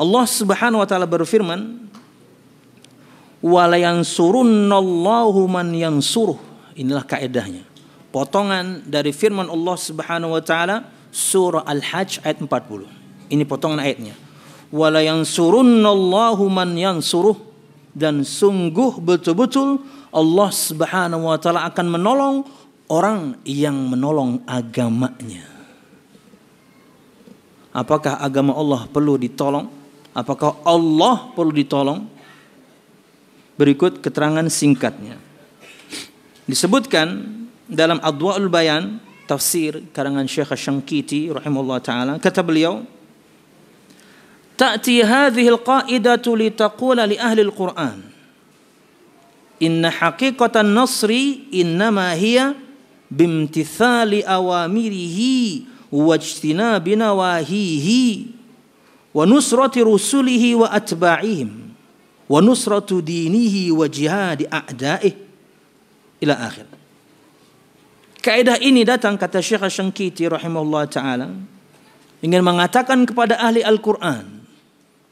Allah Subhanahu wa taala berfirman, "Walayansurunallahu man yansuruh." Inilah kaedahnya. Potongan dari firman Allah Subhanahu wa taala surah Al-Hajj ayat 40. Ini potongan ayatnya. "Walayansurunallahu man yansuruh." Dan sungguh betul-betul Allah Subhanahu wa taala akan menolong orang yang menolong agamanya. Apakah agama Allah perlu ditolong? Apakah Allah perlu ditolong? Berikut keterangan singkatnya. Disebutkan dalam Adwa'ul Bayan tafsir karangan Syekh Syangkiti rahimahullah taala kata beliau تأتي هذه القاعدة لتقول لأهل القرآن إن حقيقة النصر إنما هي بامتثال أوامره واجتناب نواهيه wa nusrati rusulihi wa atba'ihim wa nusratu dinihi wa jihadi a'da'ih ila akhir Kaidah ini datang kata Syekh Syengkiti rahimahullah taala ingin mengatakan kepada ahli Al-Qur'an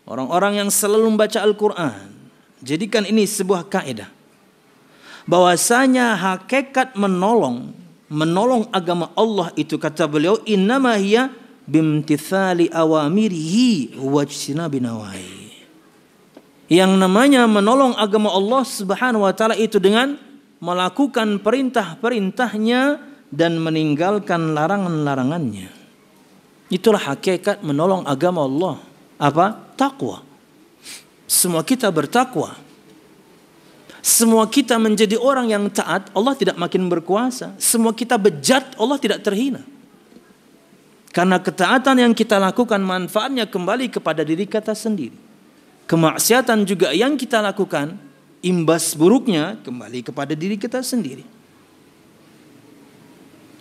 orang-orang yang selalu membaca Al-Qur'an jadikan ini sebuah kaidah bahwasanya hakikat menolong menolong agama Allah itu kata beliau innama hiya bimtithali awamirihi wajtinabi nawahi. Yang namanya menolong agama Allah Subhanahu wa taala itu dengan melakukan perintah-perintahnya dan meninggalkan larangan-larangannya. Itulah hakikat menolong agama Allah. Apa? Takwa. Semua kita bertakwa. Semua kita menjadi orang yang taat, Allah tidak makin berkuasa. Semua kita bejat, Allah tidak terhina. Karena ketaatan yang kita lakukan manfaatnya kembali kepada diri kita sendiri. Kemaksiatan juga yang kita lakukan imbas buruknya kembali kepada diri kita sendiri.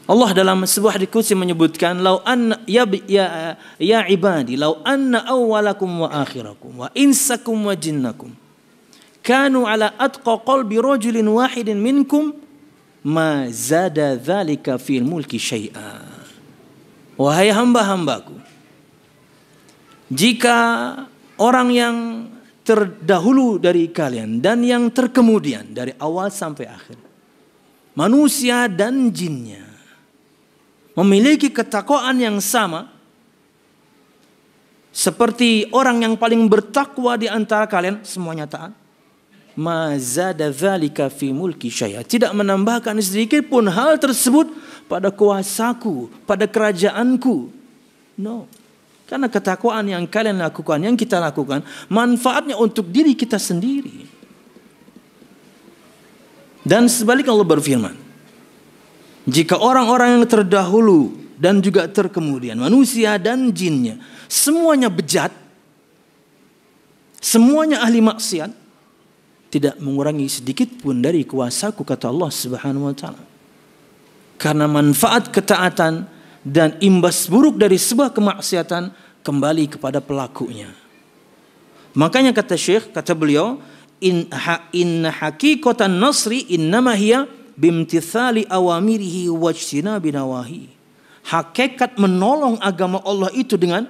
Allah dalam sebuah diskusi menyebutkan lau an ya ya, ya ibadi lau anna awalakum wa akhirakum wa insakum wa jinnakum kanu ala atqa qalbi rajulin wahidin minkum ma zada dzalika fil mulki syai'an Wahai hamba-hambaku, jika orang yang terdahulu dari kalian dan yang terkemudian dari awal sampai akhir, manusia dan jinnya, memiliki ketakwaan yang sama, seperti orang yang paling bertakwa di antara kalian, semuanya taat mazada fi mulki Tidak menambahkan sedikit pun hal tersebut pada kuasaku, pada kerajaanku. No. Karena ketakwaan yang kalian lakukan, yang kita lakukan, manfaatnya untuk diri kita sendiri. Dan sebaliknya Allah berfirman, jika orang-orang yang terdahulu dan juga terkemudian, manusia dan jinnya, semuanya bejat, semuanya ahli maksiat, tidak mengurangi sedikit pun dari kuasaku kata Allah Subhanahu wa taala. Karena manfaat ketaatan dan imbas buruk dari sebuah kemaksiatan kembali kepada pelakunya. Makanya kata Syekh, kata beliau, in ha, in haqiqatan nasri innama hiya bimtithali awamirihi wajtinabi nawahi. Hakikat menolong agama Allah itu dengan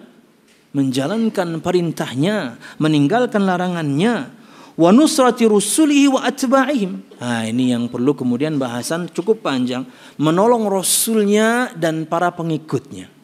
menjalankan perintahnya, meninggalkan larangannya, wa nusrati rusulihi wa atba'ihim. Nah, ini yang perlu kemudian bahasan cukup panjang, menolong rasulnya dan para pengikutnya.